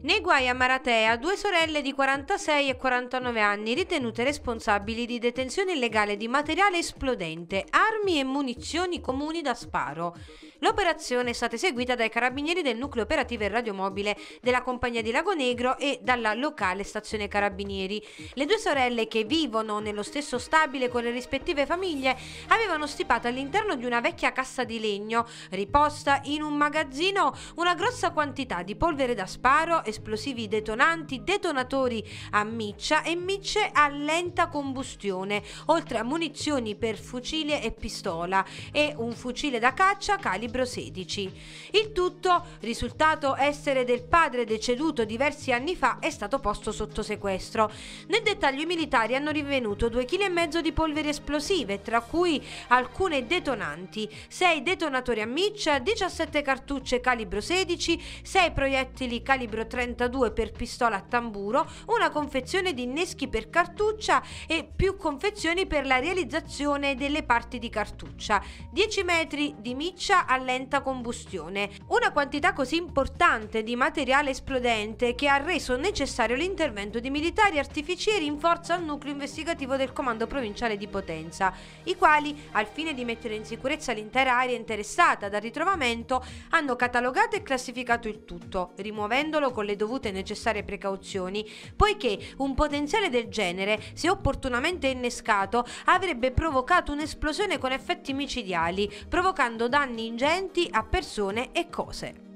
Nei guai a Maratea due sorelle di 46 e 49 anni ritenute responsabili di detenzione illegale di materiale esplodente, armi e munizioni comuni da sparo. L'operazione è stata eseguita dai carabinieri del nucleo operativo e radiomobile della compagnia di Lago Negro e dalla locale stazione carabinieri. Le due sorelle che vivono nello stesso stabile con le rispettive famiglie avevano stipato all'interno di una vecchia cassa di legno, riposta in un magazzino, una grossa quantità di polvere da sparo esplosivi detonanti, detonatori a miccia e micce a lenta combustione, oltre a munizioni per fucile e pistola e un fucile da caccia calibro 16. Il tutto, risultato essere del padre deceduto diversi anni fa, è stato posto sotto sequestro. Nel dettaglio i militari hanno rinvenuto 2,5 kg di polveri esplosive, tra cui alcune detonanti, 6 detonatori a miccia, 17 cartucce calibro 16, 6 proiettili calibro 3 32 per pistola a tamburo, una confezione di inneschi per cartuccia e più confezioni per la realizzazione delle parti di cartuccia, 10 metri di miccia a lenta combustione, una quantità così importante di materiale esplodente che ha reso necessario l'intervento di militari artificieri in forza al nucleo investigativo del comando provinciale di Potenza, i quali, al fine di mettere in sicurezza l'intera area interessata dal ritrovamento, hanno catalogato e classificato il tutto, rimuovendolo con le dovute e necessarie precauzioni, poiché un potenziale del genere, se opportunamente innescato, avrebbe provocato un'esplosione con effetti micidiali, provocando danni ingenti a persone e cose.